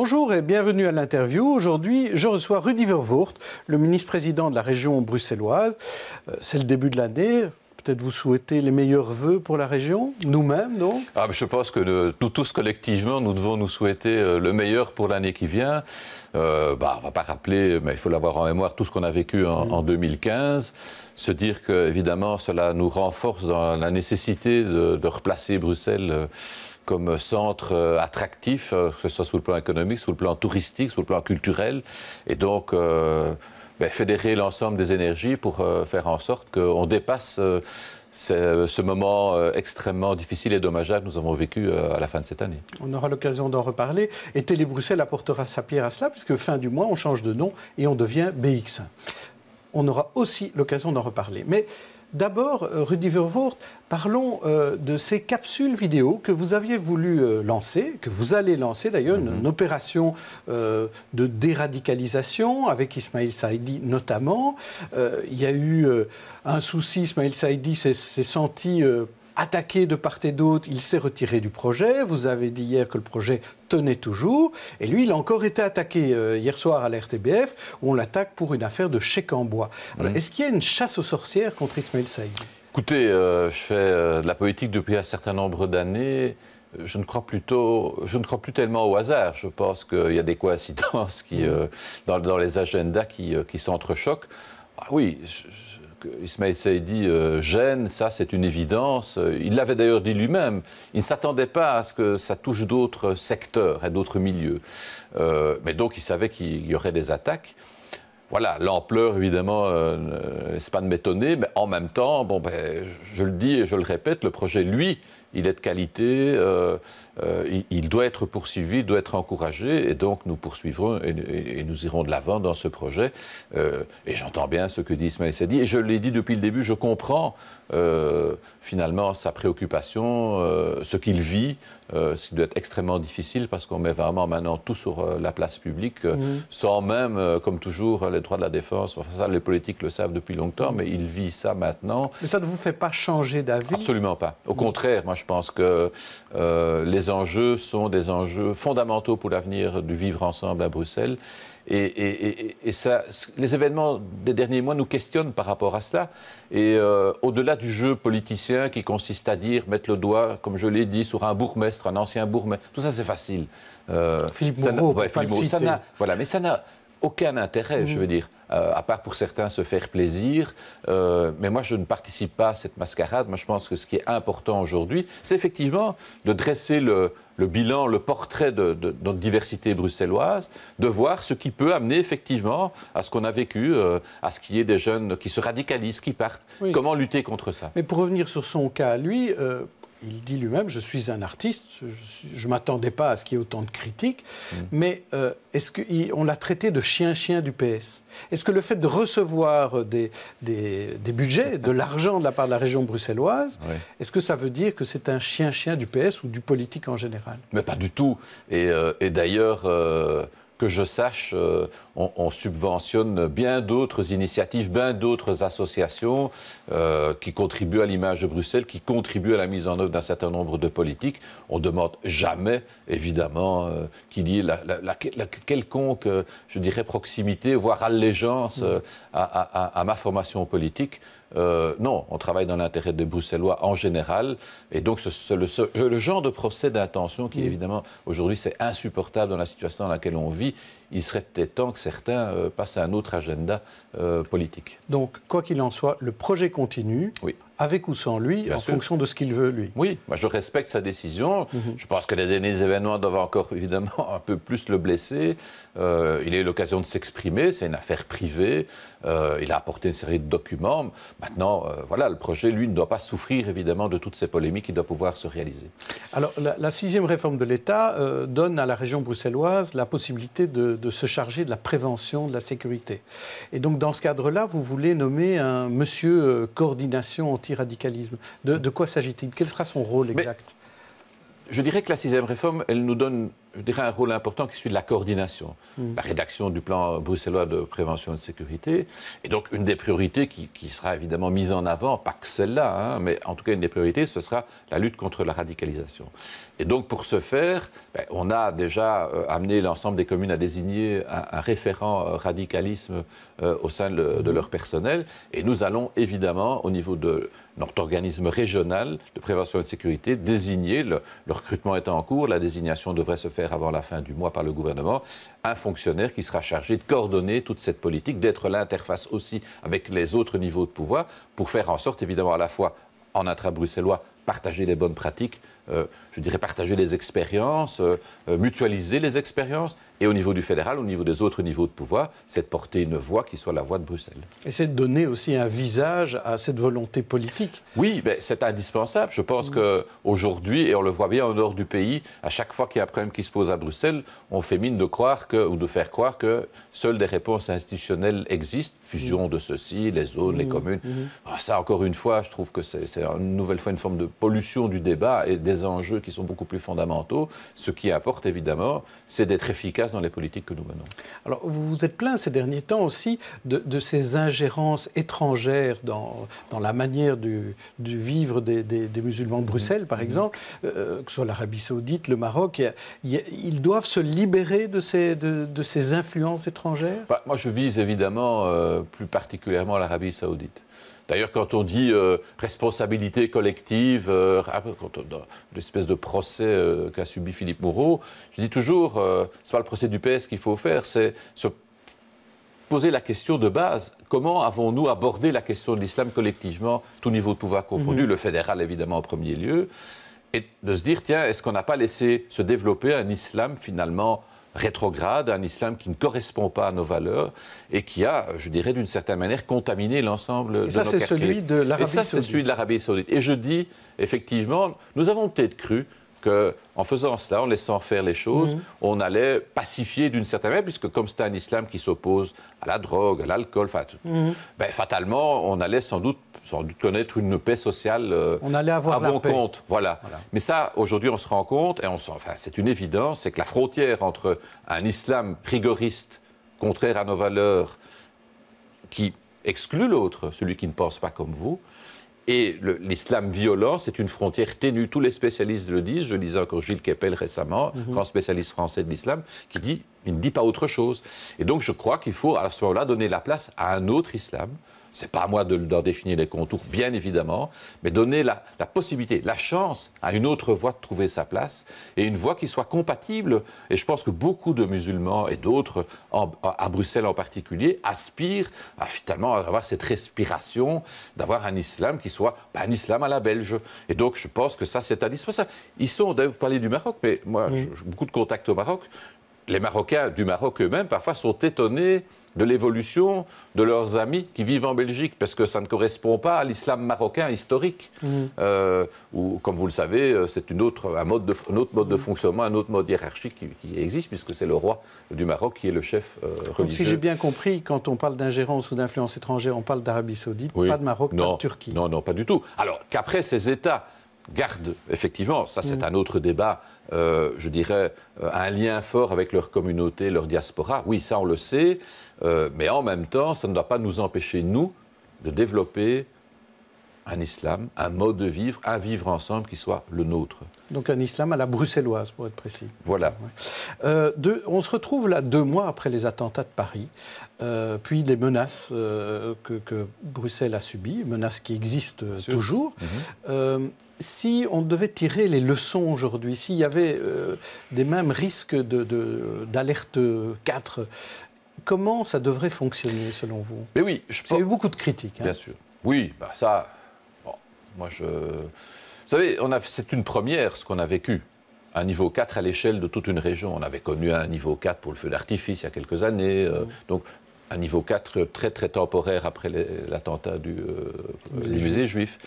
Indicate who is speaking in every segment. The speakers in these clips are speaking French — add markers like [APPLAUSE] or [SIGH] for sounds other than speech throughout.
Speaker 1: Bonjour et bienvenue à l'interview. Aujourd'hui, je reçois Rudy Vervoort, le ministre-président de la région bruxelloise. Euh, c'est le début de l'année, peut-être vous souhaiter les meilleurs voeux pour la région, nous-mêmes, donc
Speaker 2: ah, Je pense que euh, nous tous collectivement, nous devons nous souhaiter euh, le meilleur pour l'année qui vient. Euh, bah, on ne va pas rappeler, mais il faut l'avoir en mémoire, tout ce qu'on a vécu en, 2015 mm. se dire que, évidemment, cela nous renforce dans la nécessité de, replacer Bruxelles comme centre attractif, que ce soit sous le plan économique, sous le plan touristique, sous le plan culturel. Et donc, ben, fédérer l'ensemble des énergies pour euh, faire en sorte qu'on dépasse euh, ce moment euh, extrêmement difficile et dommageable que nous avons vécu à la fin de cette année.
Speaker 1: On aura l'occasion d'en reparler. Et Télé Bruxelles apportera sa pierre à cela, puisque fin du mois, on change de nom et on devient BX. On aura aussi l'occasion d'en reparler. Mais D'abord, euh, Rudy Vervoort, parlons euh, de ces capsules vidéo que vous aviez voulu euh, lancer, que vous allez lancer d'ailleurs, une, mhm. opération de déradicalisation avec Ismail Saïdi notamment. il y a eu un souci, Ismail Saïdi s'est senti attaqué de part et d'autre, il s'est retiré du projet. Vous avez dit hier que le projet tenait toujours. Et lui, il a encore été attaqué euh, hier soir à la RTBF, où on l'attaque pour une affaire de chèque en bois. Mhm. Est-ce qu'il y a une chasse aux sorcières contre Ismail Saïd
Speaker 2: Écoutez, euh, je fais euh, de la politique depuis un certain nombre d'années. Je ne, crois plutôt, je ne crois plus tellement au hasard. Je pense qu'il y a des coïncidences qui, dans, les agendas qui, s'entrechoquent. Ah, oui, je Ismaël Saïdi euh, gêne, ça c'est une évidence. Euh, il l'avait d'ailleurs dit lui-même. Il ne s'attendait pas à ce que ça touche d'autres secteurs et d'autres milieux. Euh, mais donc il savait qu'il y aurait des attaques. Voilà, l'ampleur évidemment, euh, pas de m'étonner, mais en même temps, bon, ben, je le dis et je le répète, le projet, lui, il est de qualité, euh, euh, il, doit être poursuivi, il doit être encouragé, et donc nous poursuivrons et, nous irons de l'avant dans ce projet. Euh, et j'entends bien ce que dit Ismaël Sadi, et je l'ai dit depuis le début, je comprends euh, finalement sa préoccupation, euh, ce qu'il vit, euh, ce qui doit être extrêmement difficile parce qu'on met vraiment maintenant tout sur la place publique, mhm. sans même, comme toujours, les droits de la défense. Enfin, ça, les politiques le savent depuis longtemps, mais il vit ça maintenant. Mais ça ne vous fait pas changer d'avis Absolument pas. Au mhm. contraire, moi je pense que les enjeux sont des enjeux fondamentaux pour l'avenir du vivre ensemble à Bruxelles. Et, les événements des derniers mois nous questionnent par rapport à cela. Et euh, au-delà du jeu politicien qui consiste à dire, mettre le doigt, comme je l'ai dit, sur un bourgmestre, un ancien bourgmestre, tout ça c'est facile. Euh, Philippe Moreau, voilà, mais ça n'a aucun intérêt, je mm. veux dire. Euh, à part pour certains se faire plaisir. Euh, mais moi, je ne participe pas à cette mascarade. Moi, je pense que ce qui est important aujourd'hui, c'est effectivement de dresser le, bilan, le portrait de, notre diversité bruxelloise, de voir ce qui peut amener effectivement à ce qu'on a vécu, euh, à ce qu'il y ait des jeunes qui se radicalisent, qui partent. Comment lutter contre ça
Speaker 1: Mais pour revenir sur son cas, lui, il dit lui-même, je suis un artiste, je ne m'attendais pas à ce qu'il y ait autant de critiques, mm. mais euh, est-ce qu'on l'a traité de chien-chien du PS Est-ce que le fait de recevoir euh, des, des, budgets, de l'argent de la part de la région bruxelloise, est-ce que ça veut dire que c'est un chien-chien du PS ou du politique en général
Speaker 2: Mais pas du tout. Et, euh, d'ailleurs, que je sache, euh, on, subventionne bien d'autres initiatives, bien d'autres associations euh, qui contribuent à l'image de Bruxelles, qui contribuent à la mise en œuvre d'un certain nombre de politiques. On ne demande jamais, évidemment, euh, qu'il y ait la, quelconque, je dirais, proximité, voire allégeance à, ma formation politique. Euh, non, on travaille dans l'intérêt des Bruxellois en général. Et donc, ce le, genre de procès d'intention qui, mm. évidemment, aujourd'hui, c'est insupportable dans la situation dans laquelle on vit. Il serait peut-être temps que certains euh, passent à un autre agenda euh, politique.
Speaker 1: Donc, quoi qu'il en soit, le projet continue. Oui avec ou sans lui, en fonction de ce qu'il veut, lui.
Speaker 2: Oui, moi bah, je respecte sa décision. Mhm. Je pense que les derniers événements doivent encore [LAUGHS] évidemment un peu plus le blesser. Euh, il a eu l'occasion de s'exprimer, c'est une affaire privée. Euh, il a apporté une série de documents. Maintenant, euh, voilà, le projet, lui, ne doit pas souffrir évidemment de toutes ces polémiques, il doit pouvoir se réaliser.
Speaker 1: Alors, la, sixième réforme de l'État donne à la région bruxelloise la possibilité de, de, se charger de la prévention de la sécurité. Et donc, dans ce cadre-là, vous voulez nommer un monsieur coordination anti radicalisme De, quoi s'agit-il Quel sera son rôle exact
Speaker 2: Je dirais que la sixième réforme, elle nous donne je dirais, un rôle important qui est celui de la coordination, hmm. la rédaction du plan bruxellois de prévention et de sécurité. Et donc, une des priorités qui, sera évidemment mise en avant, pas que celle-là, hein, mais en tout cas, une des priorités, ce sera la lutte contre la radicalisation. Et donc, pour ce faire, ben, on a déjà euh, amené l'ensemble des communes à désigner un, référent euh, radicalisme euh, au sein de, leur personnel. Et nous allons évidemment, au niveau de notre organisme régional de prévention et de sécurité, désigner, le, recrutement est en cours, la désignation devrait se faire avant la fin du mois par le gouvernement, un fonctionnaire qui sera chargé de coordonner toute cette politique, d'être l'interface aussi avec les autres niveaux de pouvoir, pour faire en sorte, évidemment, à la fois en intra-bruxellois, partager les bonnes pratiques, euh, je dirais partager les expériences, euh, euh, mutualiser les expériences, et au niveau du fédéral, au niveau des autres niveaux de pouvoir, c'est de porter une voix qui soit la voix de Bruxelles.
Speaker 1: Et c'est de donner aussi un visage à cette volonté politique.
Speaker 2: Oui, mais c'est indispensable. Je pense mm. que qu'aujourd'hui, et on le voit bien au nord du pays, à chaque fois qu'il y a un problème qui se pose à Bruxelles, on fait mine de croire que, ou de faire croire que seules des réponses institutionnelles existent, fusion mm. de ceci, les zones, les mm. communes. Ah, ça, encore une fois, je trouve que c'est une nouvelle fois une forme de pollution du débat et des enjeux qui sont beaucoup plus fondamentaux. Ce qui importe, évidemment, c'est d'être efficace dans les politiques que nous menons.
Speaker 1: Alors, vous vous êtes plaint ces derniers temps aussi de, ces ingérences étrangères dans, dans la manière du, du vivre des, musulmans de mmh. Bruxelles, par mmh. exemple, euh, que ce soit l'Arabie saoudite, le Maroc. ils doivent se libérer de ces, de, ces influences étrangères
Speaker 2: bah, Moi, je vise évidemment euh, plus particulièrement l'Arabie saoudite. D'ailleurs, quand on dit euh, responsabilité collective, euh, ah, l'espèce de procès euh, qu'a subi Philippe Moreau, je dis toujours, ce n'est pas le procès du PS qu'il faut faire, c'est se poser la question de base. Comment avons-nous abordé la question de l'islam collectivement, tout niveau de pouvoir confondu, mhm. le fédéral évidemment en premier lieu, et de se dire, tiens, est-ce qu'on n'a pas laissé se développer un islam finalement rétrograde, un islam qui ne correspond pas à nos valeurs et qui a, je dirais d'une certaine manière, contaminé l'ensemble de nos de et ça, c'est celui de l'Arabie saoudite. Et je dis, effectivement, nous avons peut-être cru en faisant cela, en laissant faire les choses, mhm. on allait pacifier d'une certaine manière, puisque comme c'était un islam qui s'oppose à la drogue, à l'alcool, à mhm. ben, fatalement, on allait sans doute, sans doute connaître une paix sociale euh, on allait avoir à bon compte. Voilà. Mais ça, aujourd'hui, on se rend compte, et c'est une évidence, c'est que la frontière entre un islam rigoriste, contraire à nos valeurs, qui exclut l'autre, celui qui ne pense pas comme vous, et l'islam violent, c'est une frontière ténue. Tous les spécialistes le disent. Je lisais encore Gilles Keppel récemment, mhm. grand spécialiste français de l'islam, qui dit il ne dit pas autre chose. Et donc je crois qu'il faut à ce moment-là donner la place à un autre islam, c'est pas à moi d'en définir les contours, bien évidemment, mais donner la, possibilité, la chance à une autre voie de trouver sa place et une voie qui soit compatible. Et je pense que beaucoup de musulmans et d'autres, à Bruxelles en particulier, aspirent à avoir cette respiration, d'avoir un islam qui soit un islam à la belge. Et donc, je pense que ça, c'est indispensable. Ils sont, vous parlez du Maroc, mais moi, j'ai beaucoup de contacts au Maroc les Marocains du Maroc eux-mêmes, parfois, sont étonnés de l'évolution de leurs amis qui vivent en Belgique, parce que ça ne correspond pas à l'islam marocain historique, mhm. euh, ou comme vous le savez, euh, c'est une un, autre mode de mhm. fonctionnement, un autre mode hiérarchique qui, existe, puisque c'est le roi du Maroc qui est le chef euh, religieux. si j'ai
Speaker 1: bien compris, quand on parle d'ingérence ou d'influence étrangère, on parle d'Arabie saoudite, pas de Maroc, pas
Speaker 2: de Turquie. Non, non, pas du tout. Alors qu'après, ces États gardent effectivement, ça c'est mm. un autre débat, euh, je dirais, euh, un lien fort avec leur communauté, leur diaspora. Oui, ça on le sait, euh, mais en même temps, ça ne doit pas nous empêcher, nous, de développer un islam, un mode de vivre, un vivre ensemble qui soit le nôtre.
Speaker 1: Donc un islam à la bruxelloise, pour être précis. Voilà. Euh, on se retrouve là deux mois après les attentats de Paris, euh, puis des menaces euh, que, Bruxelles a subies, menaces qui existent toujours. Mhm. si on devait tirer les leçons aujourd'hui, s'il y avait des mêmes risques d'alerte de, 4, comment ça devrait fonctionner selon vous Mais oui, Il y a eu beaucoup de critiques. Hein. Bien sûr.
Speaker 2: Oui, bah ça, moi, je... Vous savez, c'est une première ce qu'on a vécu. Un niveau 4 à l'échelle de toute une région. On avait connu un niveau 4 pour le feu d'artifice il y a quelques années. Euh, mmh. donc, un niveau 4 très, très temporaire après l'attentat du, euh, du, musée juif.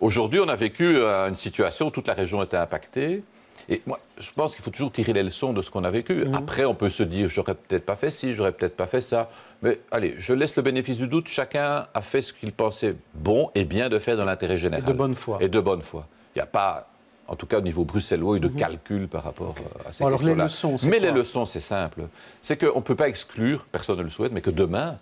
Speaker 2: Aujourd'hui, on a vécu euh, une situation où toute la région était impactée. Et moi, je pense qu'il faut toujours tirer les leçons de ce qu'on a vécu. Mhm. Après, on peut se dire, j'aurais peut-être pas fait ci, j'aurais peut-être pas fait ça. Mais allez, je laisse le bénéfice du doute. Chacun a fait ce qu'il pensait bon et bien de faire dans l'intérêt général. Et de bonne foi. Et de bonne foi. Il n'y a pas, en tout cas au niveau bruxellois, eu de mhm. calcul par rapport euh, à ces questions-là. leçons, mais les leçons, c'est simple. C'est qu'on ne peut pas exclure, personne ne le souhaite, mais que demain,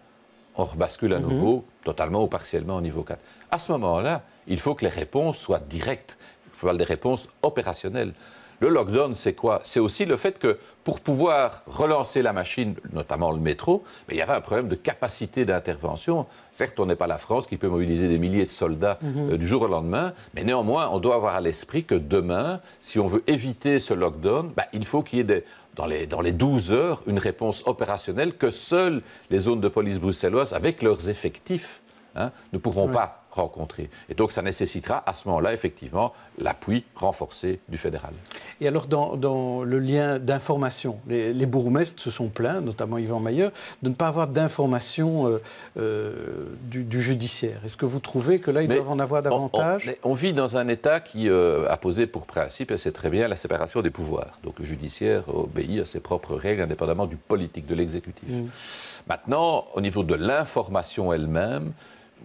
Speaker 2: on rebascule à mhm. nouveau, totalement ou partiellement, au niveau 4. À ce moment-là, il faut que les réponses soient directes. Il parle des réponses opérationnelles. Le lockdown, c'est quoi C'est aussi le fait que pour pouvoir relancer la machine, notamment le métro, ben, il y avait un problème de capacité d'intervention. Certes, on n'est pas la France qui peut mobiliser des milliers de soldats mhm. euh, du jour au lendemain, mais néanmoins, on doit avoir à l'esprit que demain, si on veut éviter ce lockdown, ben, il faut qu'il y ait dans les, dans les 12 heures une réponse opérationnelle que seules les zones de police bruxelloises, avec leurs effectifs, hein, ne pourront pas rencontrer. Et donc ça nécessitera à ce moment-là, effectivement, l'appui renforcé du fédéral.
Speaker 1: Et alors, dans, le lien d'information, les, les, bourgmestres se sont plaints, notamment Yvan Mayer, de ne pas avoir d'information euh, euh, du, judiciaire. Est-ce que vous trouvez que là, ils doivent en avoir davantage
Speaker 2: on, vit dans un État qui euh, a posé pour principe, et c'est très bien, la séparation des pouvoirs. Donc le judiciaire obéit à ses propres règles, indépendamment du politique, de l'exécutif. Mmh. Maintenant, au niveau de l'information elle-même,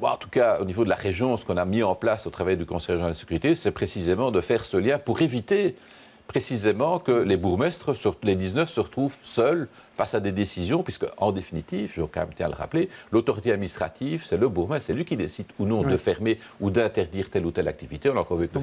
Speaker 2: en tout cas, au niveau de la région, ce qu'on a mis en place au travail du Conseil général de sécurité, c'est précisément de faire ce lien pour éviter précisément que les bourgmestres, les 19, se retrouvent seuls face à des décisions, puisque en définitive, je quand tiens à le rappeler, l'autorité administrative, c'est le bourgmestre, c'est lui qui décide ou non de fermer ou d'interdire telle ou telle activité.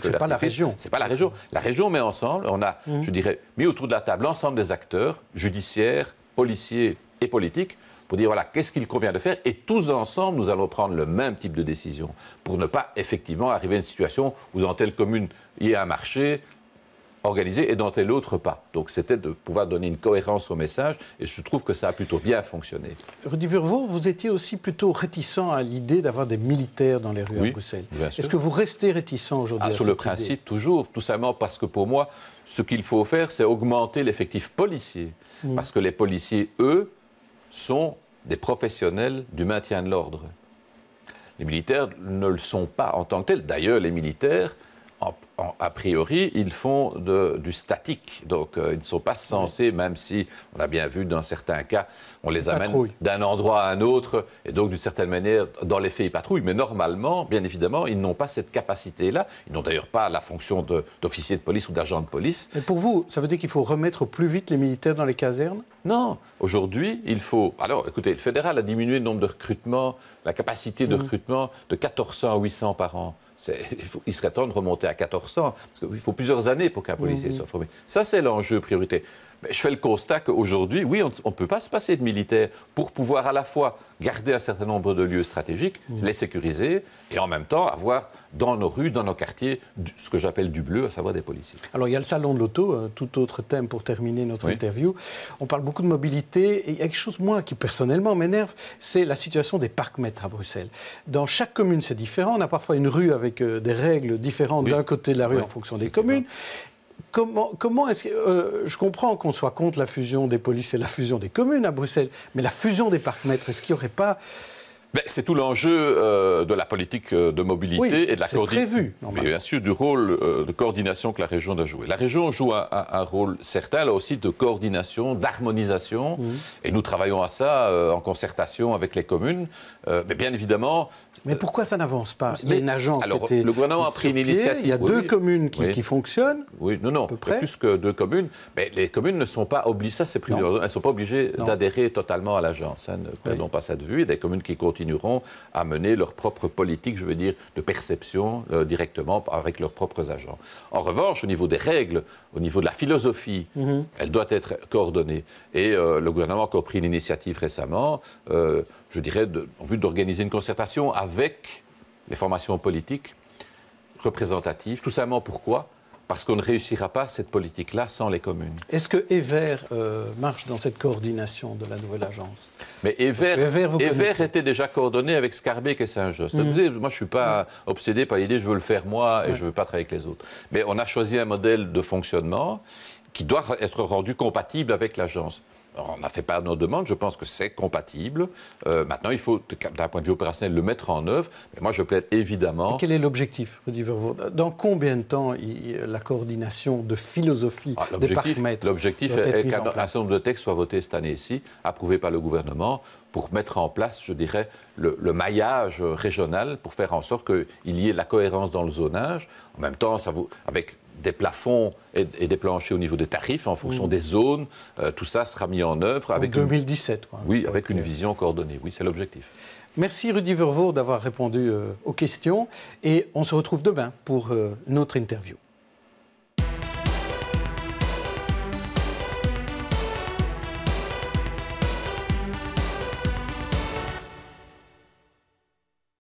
Speaker 2: c'est pas la région. C'est pas la région. La région met ensemble, on a, mhm. je dirais, mis autour de la table l'ensemble des acteurs, judiciaires, policiers et politiques, pour dire voilà, qu'est-ce qu'il convient de faire Et tous ensemble, nous allons prendre le même type de décision pour ne pas effectivement arriver à une situation où dans telle commune, il y a un marché, organisé et dans telle autre pas. Donc c'était de pouvoir donner une cohérence au message et je trouve que ça a plutôt bien fonctionné.
Speaker 1: Rudy Burvaux, vous étiez aussi plutôt réticent à l'idée d'avoir des militaires dans les rues à Bruxelles. Est-ce que vous restez réticent aujourd'hui ah, Sur le principe,
Speaker 2: toujours, tout simplement parce que pour moi, ce qu'il faut faire, c'est augmenter l'effectif policier. Parce que les policiers, eux, sont des professionnels du maintien de l'ordre. Les militaires ne le sont pas en tant que tels. D'ailleurs, les militaires a priori, ils font du statique. Donc, euh, ils ne sont pas censés, même si on l'a bien vu dans certains cas, on les amène d'un endroit à un autre. Et donc, d'une certaine manière, dans les faits, ils patrouillent. Mais normalement, bien évidemment, ils n'ont pas cette capacité-là. Ils n'ont d'ailleurs pas la fonction d'officier de, police ou d'agent de police.
Speaker 1: Mais pour vous, ça veut dire qu'il faut remettre plus vite les militaires dans les casernes Non.
Speaker 2: Aujourd'hui, il faut. Alors, écoutez, le fédéral a diminué le nombre de recrutements, la capacité de mmh. recrutement de 1400 à 800 par an il serait temps de remonter à 1400, parce qu'il faut plusieurs années pour qu'un policier mhm. soit formé. Ça, c'est l'enjeu priorité je fais le constat qu'aujourd'hui, oui, on ne peut pas se passer de militaires pour pouvoir à la fois garder un certain nombre de lieux stratégiques, mm. les sécuriser, et en même temps avoir dans nos rues, dans nos quartiers, ce que j'appelle du bleu, à savoir des policiers.
Speaker 1: Alors il y a le salon de l'auto, tout autre thème pour terminer notre interview. On parle beaucoup de mobilité, et il y a quelque chose, moi, qui personnellement m'énerve, c'est la situation des parcs-mètres à Bruxelles. Dans chaque commune, c'est différent. On a parfois une rue avec euh, des règles différentes d'un côté de la rue en fonction des communes. Comment, est-ce que. Euh, je comprends qu'on soit contre la fusion des polices et la fusion des communes à Bruxelles, mais la fusion des parcs maîtres, est-ce qu'il n'y aurait pas
Speaker 2: c'est tout l'enjeu euh, de la politique euh, de mobilité et de la coordination. bien sûr, du rôle euh, de coordination que la région doit jouer. La région joue un, rôle certain, là aussi, de coordination, d'harmonisation. Mmh. Et nous travaillons à ça en concertation avec les communes. mais bien évidemment.
Speaker 1: Mais pourquoi ça n'avance pas Il y a une agence. Alors, qui était le gouvernement a pris une initiative. Il y a deux communes qui, fonctionnent.
Speaker 2: Oui, non, non, à peu près. plus que deux communes. Mais les communes ne sont pas obligées, ça c'est Elles ne sont pas obligées d'adhérer totalement à l'agence. Hein, ne perdons pas ça de vue. Il y a des communes qui continuent continueront à mener leur propre politique, je veux dire, de perception euh, directement avec leurs propres agents. En revanche, au niveau des règles, au niveau de la philosophie, mhm. elle doit être coordonnée. Et euh, le gouvernement a pris l'initiative récemment, euh, je dirais, en vue d'organiser une concertation avec les formations politiques représentatives, tout simplement pourquoi parce qu'on ne réussira pas cette politique-là sans les communes.
Speaker 1: Est-ce que Ever euh, marche dans cette coordination de la nouvelle agence
Speaker 2: Mais Ever était déjà coordonné avec Scarbeck et Saint-Just. Mhm. Moi, je ne suis pas mhm. obsédé par l'idée je veux le faire moi et je ne veux pas travailler avec les autres. Mais on a choisi un modèle de fonctionnement qui doit être rendu compatible avec l'agence on n'a fait pas nos demandes, je pense que c'est compatible. Euh, maintenant, il faut, d'un point de vue opérationnel, le mettre en œuvre. Mais moi, je plaide évidemment.
Speaker 1: quel est l'objectif, Dans combien de temps la coordination de philosophie ah, des paramètres L'objectif est, qu'un
Speaker 2: certain nombre de textes soient votés cette année-ci, approuvés par le gouvernement, pour mettre en place, je dirais, le, le maillage régional, pour faire en sorte qu'il y ait la cohérence dans le zonage. En même temps, ça vous, avec des plafonds et, des planchers au niveau des tarifs en fonction mm. des zones. Euh, tout ça sera mis en œuvre. Avec 2017, Oui, avec une vision coordonnée. Oui, c'est l'objectif.
Speaker 1: Merci Rudy Vervaux d'avoir répondu euh, aux questions et on se retrouve demain pour euh, notre interview.